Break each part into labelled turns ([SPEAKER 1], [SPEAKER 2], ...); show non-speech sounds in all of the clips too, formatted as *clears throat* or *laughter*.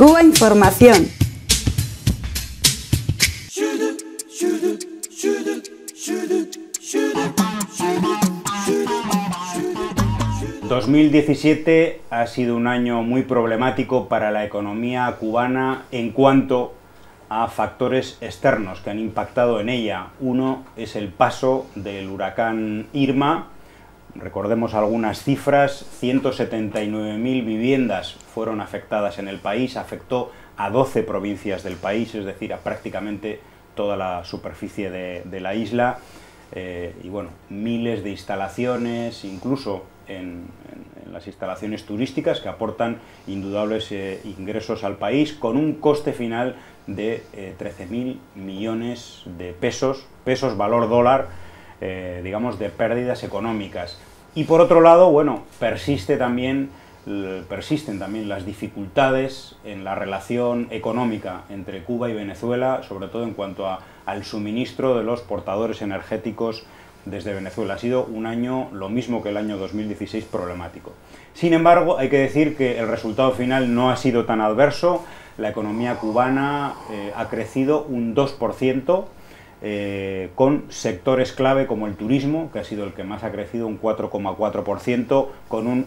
[SPEAKER 1] Cuba Información.
[SPEAKER 2] ...2017 ha sido un año muy problemático para la economía cubana en cuanto a factores externos que han impactado en ella. Uno es el paso del huracán Irma, Recordemos algunas cifras, 179.000 viviendas fueron afectadas en el país, afectó a 12 provincias del país, es decir, a prácticamente toda la superficie de, la isla, eh, y bueno, miles de instalaciones, incluso en, las instalaciones turísticas que aportan indudables eh, ingresos al país, con un coste final de 13.000 eh, millones de pesos, pesos valor dólar, eh, digamos, de pérdidas económicas. Y por otro lado, bueno, persiste también, persisten también las dificultades en la relación económica entre Cuba y Venezuela, sobre todo en cuanto a, al suministro de los portadores energéticos desde Venezuela. Ha sido un año, lo mismo que el año 2016, problemático. Sin embargo, hay que decir que el resultado final no ha sido tan adverso. La economía cubana eh, ha crecido un 2%, eh, con sectores clave como el turismo, que ha sido el que más ha crecido, un 4,4%, con un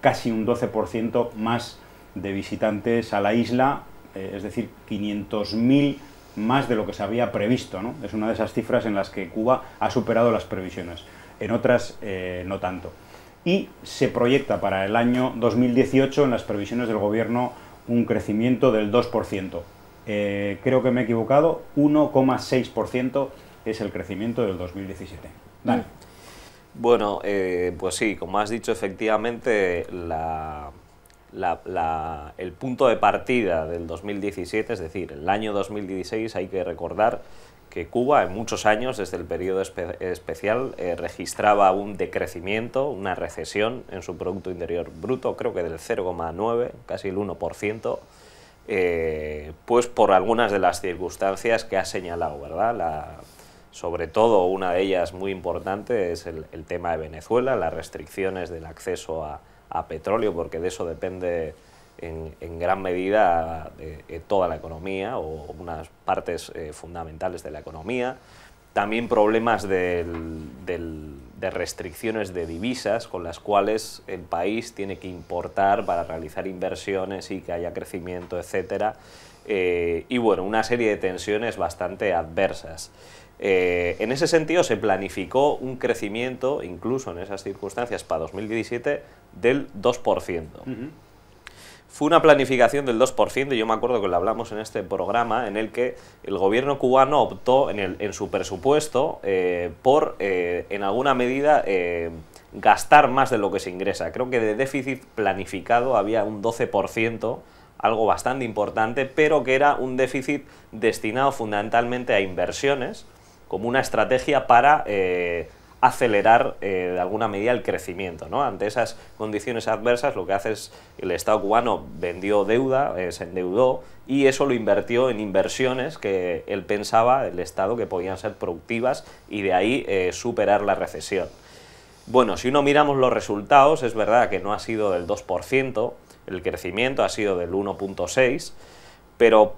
[SPEAKER 2] casi un 12% más de visitantes a la isla, eh, es decir, 500.000 más de lo que se había previsto. Es una de esas cifras en las que Cuba ha superado las previsiones, en otras eh, no tanto. Y se proyecta para el año 2018 en las previsiones del gobierno un crecimiento del 2%. Eh, creo que me he equivocado, 1,6% es el crecimiento del 2017. Dani.
[SPEAKER 3] Bueno, eh, pues sí, como has dicho, efectivamente el punto de partida del 2017, es decir, el año 2016, hay que recordar que Cuba en muchos años, desde el periodo especial, eh, registraba un decrecimiento, una recesión en su Producto Interior Bruto, creo que del 0,9, casi el 1%. Eh, pues por algunas de las circunstancias que ha señalado, ¿verdad? sobre todo una de ellas muy importante es el, tema de Venezuela, las restricciones del acceso a, petróleo, porque de eso depende en, gran medida toda la economía o unas partes eh, fundamentales de la economía. También problemas del de restricciones de divisas con las cuales el país tiene que importar para realizar inversiones y que haya crecimiento, etc. Eh, y bueno, una serie de tensiones bastante adversas. Eh, en ese sentido se planificó un crecimiento, incluso en esas circunstancias, para 2017 del 2% fue una planificación del 2%, y yo me acuerdo que lo hablamos en este programa, en el que el gobierno cubano optó en, el, en su presupuesto eh, por, eh, en alguna medida, eh, gastar más de lo que se ingresa. Creo que de déficit planificado había un 12%, algo bastante importante, pero que era un déficit destinado fundamentalmente a inversiones, como una estrategia para acelerar eh, de alguna medida el crecimiento. ¿no? Ante esas condiciones adversas lo que hace es el Estado cubano vendió deuda, eh, se endeudó y eso lo invirtió en inversiones que él pensaba, el Estado, que podían ser productivas y de ahí eh, superar la recesión. Bueno, si uno miramos los resultados, es verdad que no ha sido del 2%, el crecimiento ha sido del 1.6%, pero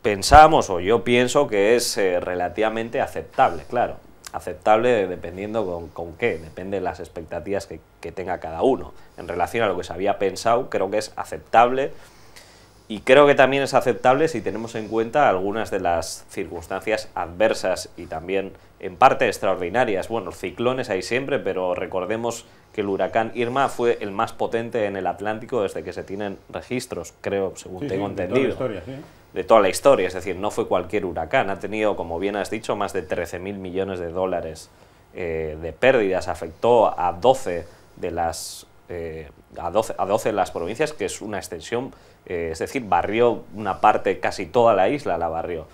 [SPEAKER 3] pensamos, o yo pienso, que es relativamente aceptable, claro aceptable dependiendo con, con, qué, depende de las expectativas que, que, tenga cada uno. En relación a lo que se había pensado, creo que es aceptable y creo que también es aceptable si tenemos en cuenta algunas de las circunstancias adversas y también en parte extraordinarias. Bueno, ciclones hay siempre, pero recordemos que el huracán Irma fue el más potente en el Atlántico desde que se tienen registros, creo, según sí, tengo sí, entendido de toda la historia, es decir, no fue cualquier huracán, ha tenido, como bien has dicho, más de 13.000 millones de dólares eh, de pérdidas, afectó a 12 de las... Eh, a, 12, a las provincias, que es una extensión, eh, es decir, barrió una parte, casi toda la isla la barrió.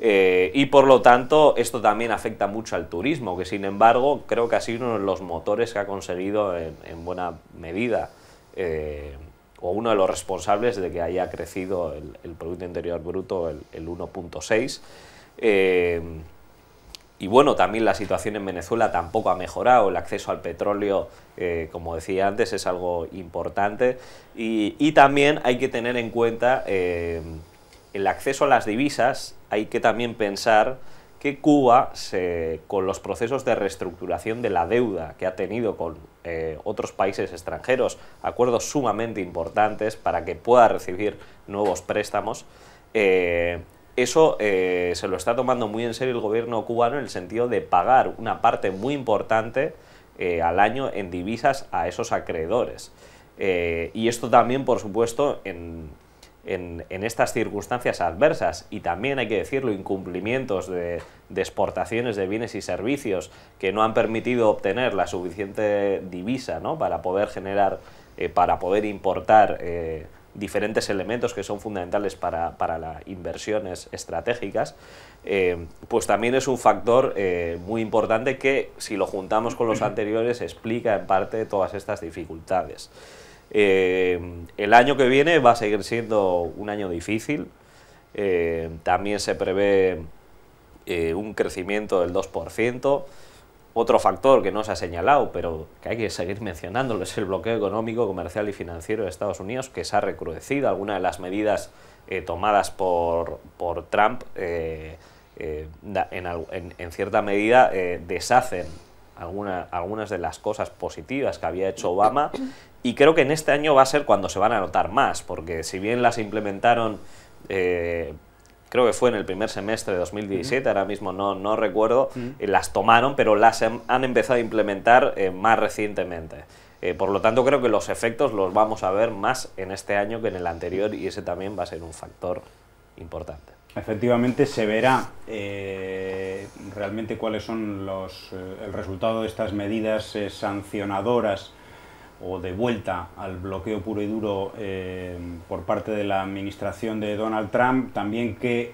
[SPEAKER 3] y por lo tanto, esto también afecta mucho al turismo, que sin embargo creo que ha sido uno de los motores que ha conseguido en, buena medida o uno de los responsables de que haya crecido el, Producto Interior Bruto el, 1.6. Eh, y bueno, también la situación en Venezuela tampoco ha mejorado, el acceso al petróleo, eh, como decía antes, es algo importante. Y, también hay que tener en cuenta eh, el acceso a las divisas, hay que también pensar que Cuba, con los procesos de reestructuración de la deuda que ha tenido con eh, otros países extranjeros, acuerdos sumamente importantes para que pueda recibir nuevos préstamos, eh, eso eh, se lo está tomando muy en serio el gobierno cubano en el sentido de pagar una parte muy importante al año en divisas a esos acreedores. y esto también, por supuesto, en, en, estas circunstancias adversas y también hay que decirlo, incumplimientos de, exportaciones de bienes y servicios que no han permitido obtener la suficiente divisa para poder generar, eh, para poder importar eh, diferentes elementos que son fundamentales para, para las inversiones estratégicas, eh, pues también es un factor muy importante que si lo juntamos con los *clears throat* anteriores explica en parte todas estas dificultades. Eh, el año que viene va a seguir siendo un año difícil. Eh, también se prevé eh, un crecimiento del 2%. Otro factor que no se ha señalado, pero que hay que seguir mencionándolo, es el bloqueo económico, comercial y financiero de Estados Unidos, que se ha recrudecido. Algunas de las medidas tomadas por, Trump en, en, cierta medida deshacen alguna, algunas de las cosas positivas que había hecho Obama y creo que en este año va a ser cuando se van a notar más, porque si bien las implementaron, eh, creo que fue en el primer semestre de 2017, ahora mismo no, no recuerdo, eh, las tomaron, pero las em, han, empezado a implementar eh, más recientemente. por lo tanto, creo que los efectos los vamos a ver más en este año que en el anterior y ese también
[SPEAKER 2] va a ser un factor importante efectivamente se verá eh, realmente cuáles son los, eh, el resultado de estas medidas eh, sancionadoras o de vuelta al bloqueo puro y duro por parte de la administración de Donald Trump, también qué,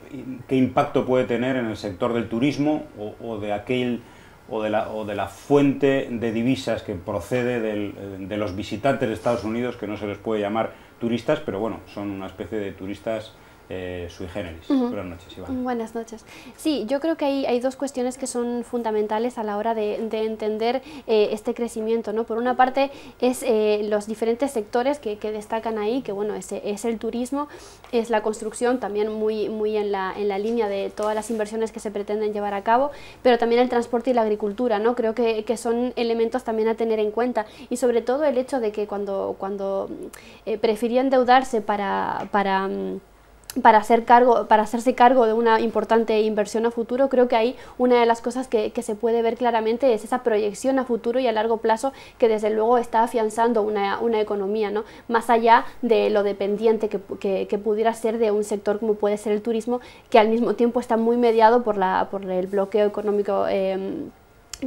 [SPEAKER 2] impacto puede tener en el sector del turismo o, de aquel o de, la, o de, la, fuente de divisas que procede de los visitantes de Estados Unidos, que no se les puede llamar turistas, pero bueno, son una especie de turistas eh, sui generis. Buenas noches, Iván.
[SPEAKER 1] Buenas noches. Sí, yo creo que hay, hay, dos cuestiones que son fundamentales a la hora de, entender eh, este crecimiento. ¿no? Por una parte, es eh, los diferentes sectores que, destacan ahí, que bueno, es, es, el turismo, es la construcción, también muy, muy en, la, en la línea de todas las inversiones que se pretenden llevar a cabo, pero también el transporte y la agricultura. ¿no? Creo que, son elementos también a tener en cuenta y sobre todo el hecho de que cuando, cuando prefirió endeudarse para... para mm, para, hacer cargo, para hacerse cargo de una importante inversión a futuro, creo que ahí una de las cosas que, se puede ver claramente es esa proyección a futuro y a largo plazo que desde luego está afianzando una, economía, ¿no? más allá de lo dependiente que, que, pudiera ser de un sector como puede ser el turismo, que al mismo tiempo está muy mediado por, la, por el bloqueo económico. Em,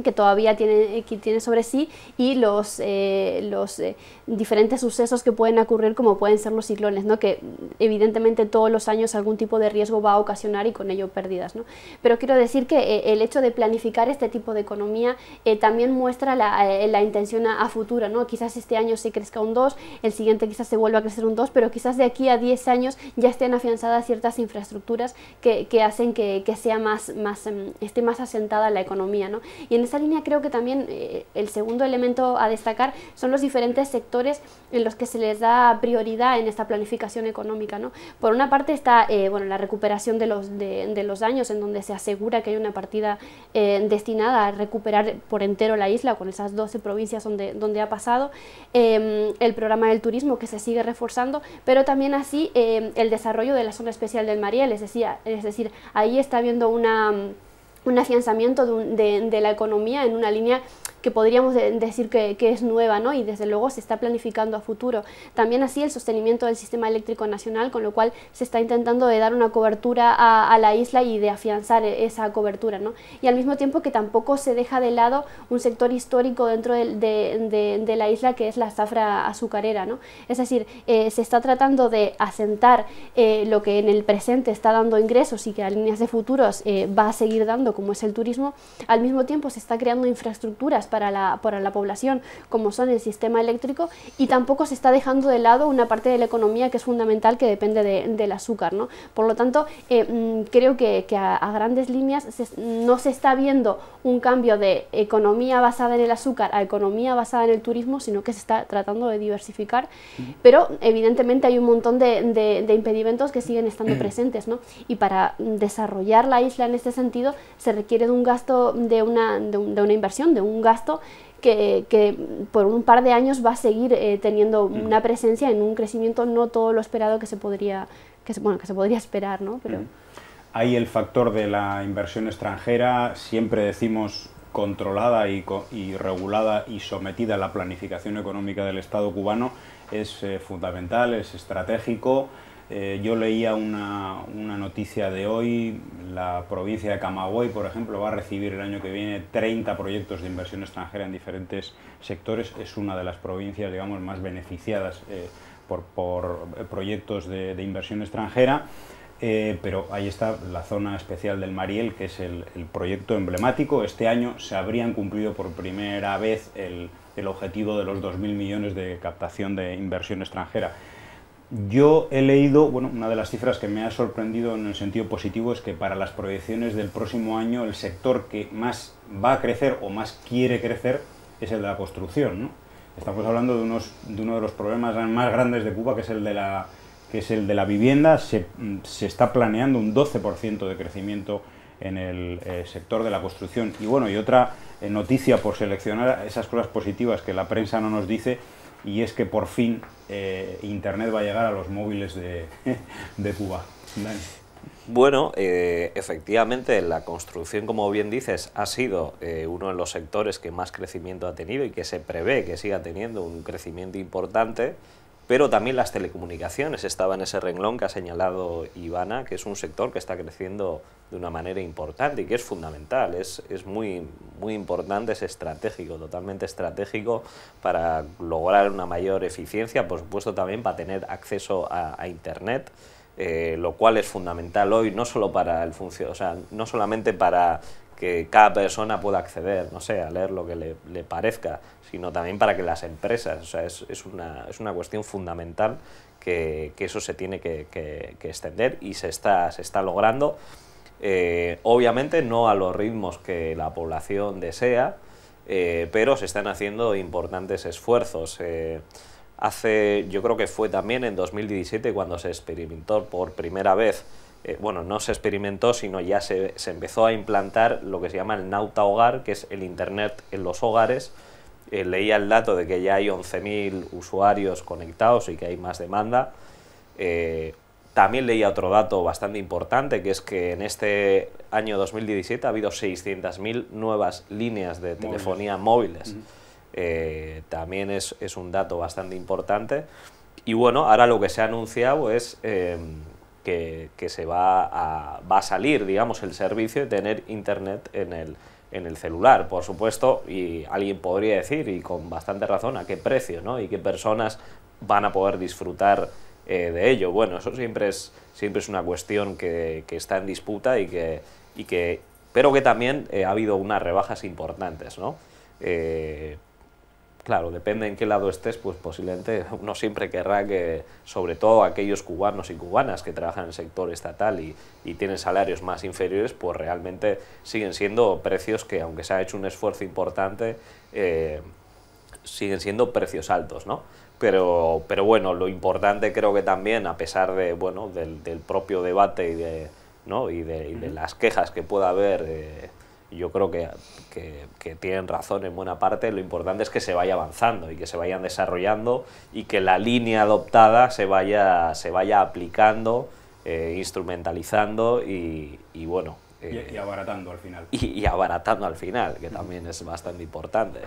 [SPEAKER 1] que todavía tiene, eh, tiene sobre sí y los, eh, los eh, diferentes sucesos que pueden ocurrir como pueden ser los ciclones, ¿no? que mm, evidentemente todos los años algún tipo de riesgo va a ocasionar y con ello pérdidas. ¿no? Pero quiero decir que el hecho de planificar este tipo de economía también muestra la, intención a, futuro. ¿no? Quizás este año se crezca un 2, el siguiente quizás se vuelva a crecer un 2, pero quizás de aquí a 10 años ya estén afianzadas ciertas infraestructuras que, hacen que, sea más, más, mm, esté más asentada la economía. Y esa línea creo que también eh, el segundo elemento a destacar son los diferentes sectores en los que se les da prioridad en esta planificación económica. ¿no? Por una parte está eh, bueno, la recuperación de los, de, los daños, en donde se asegura que hay una partida eh, destinada a recuperar por entero la isla, con esas 12 provincias donde, donde ha pasado, em, el programa del turismo que se sigue reforzando, pero también así em, el desarrollo de la zona especial del Mariel, es decir, es decir ahí está habiendo una un afianzamiento de, de la economía en una línea que podríamos decir que, es nueva ¿no? y desde luego se está planificando a futuro. También así el sostenimiento del sistema eléctrico nacional, con lo cual se está intentando de dar una cobertura a, la isla y de afianzar e, esa cobertura. ¿no? Y al mismo tiempo que tampoco se deja de lado un sector histórico dentro de, la isla que es la zafra azucarera. ¿no? Es decir, eh, se está tratando de asentar eh, lo que en el presente está dando ingresos y que a líneas de futuros eh, va a seguir dando, como es el turismo. Al mismo tiempo se está creando infraestructuras para la, población, como son el sistema eléctrico, y tampoco se está dejando de lado una parte de la economía que es fundamental, que depende del azúcar. ¿no? Por lo tanto, eh, mm, creo que, a, grandes líneas no se está viendo un cambio de economía basada en el azúcar a economía basada en el turismo, sino que se está tratando de diversificar, pero evidentemente hay un montón de, impedimentos que siguen estando presentes, ¿no? Y para desarrollar la isla en este sentido se requiere de un gasto, de una, de una inversión, de un gasto que, por un par de años va a seguir eh, teniendo una presencia en un crecimiento no todo lo esperado que se podría, que podría esperar. ¿no?
[SPEAKER 2] Hay el factor de la inversión extranjera, siempre decimos controlada y, regulada y sometida a la planificación económica del Estado cubano es eh, fundamental, es estratégico eh, yo leía una, noticia de hoy, la provincia de Camagüey, por ejemplo, va a recibir el año que viene 30 proyectos de inversión extranjera en diferentes sectores. Es una de las provincias, digamos, más beneficiadas eh, por, proyectos de, inversión extranjera. Eh, pero ahí está la zona especial del Mariel, que es el, proyecto emblemático. Este año se habrían cumplido por primera vez el, el objetivo de los 2.000 millones de captación de inversión extranjera. Yo he leído, bueno, una de las cifras que me ha sorprendido en el sentido positivo es que para las proyecciones del próximo año el sector que más va a crecer o más quiere crecer es el de la construcción, ¿no? Estamos hablando de, uno de los problemas más grandes de Cuba, que es el de la, que es el de la vivienda. Se, está planeando un 12% de crecimiento en el eh, sector de la construcción. Y bueno, y otra eh, noticia por seleccionar esas cosas positivas que la prensa no nos dice y es que por fin eh, Internet va a llegar a los móviles de, *laughs* Cuba.
[SPEAKER 3] Bueno, eh, efectivamente la construcción, como bien dices, ha sido eh, uno de los sectores que más crecimiento ha tenido y que se prevé que siga teniendo un crecimiento importante pero también las telecomunicaciones estaba en ese renglón que ha señalado Ivana, que es un sector que está creciendo de una manera importante y que es fundamental, es, es muy, muy importante, es estratégico, totalmente estratégico para lograr una mayor eficiencia, por supuesto también para tener acceso a, Internet. Eh, lo cual es fundamental hoy no solo para el no solamente para que cada persona pueda acceder, no sé, a leer lo que le, parezca, sino también para que las empresas, o sea, es, una, es cuestión fundamental que, eso se tiene que, extender y se está, logrando, eh, obviamente no a los ritmos que la población desea, eh, pero se están haciendo importantes esfuerzos. Eh, hace, yo creo que fue también en 2017 cuando se experimentó por primera vez eh, bueno, no se experimentó, sino ya se, empezó a implantar lo que se llama el Nauta Hogar, que es el Internet en los hogares. Eh, leía el dato de que ya hay 11.000 usuarios conectados y que hay más demanda. Eh, también leía otro dato bastante importante, que es que en este año 2017 ha habido 600.000 nuevas líneas de telefonía móviles. también es, un dato bastante importante. Y bueno, ahora lo que se ha anunciado es que, se va a, salir, digamos, el servicio de tener internet en el, en el celular, por supuesto, y alguien podría decir, y con bastante razón, a qué precio, ¿no? Y qué personas van a poder disfrutar eh, de ello. Bueno, eso siempre es, siempre es una cuestión que, que está en disputa y que, y que pero que también eh, ha habido unas rebajas importantes, ¿no? Eh, Claro, depende en qué lado estés, pues posiblemente *laughs* uno siempre querrá que, sobre todo aquellos cubanos y cubanas que trabajan en el sector estatal y, tienen salarios más inferiores, pues realmente siguen siendo precios que, aunque se ha hecho un esfuerzo importante, eh, siguen siendo precios altos, ¿no? Pero, pero bueno, lo importante creo que también, a pesar de, bueno, del, propio debate y de, y, de, las quejas que pueda haber... Eh, yo creo que, tienen razón en buena parte, lo importante es que se vaya avanzando y que se vayan desarrollando y que la línea adoptada se vaya, se vaya aplicando, eh, instrumentalizando y, bueno. y, eh, abaratando al final. y abaratando al final, que también es bastante importante.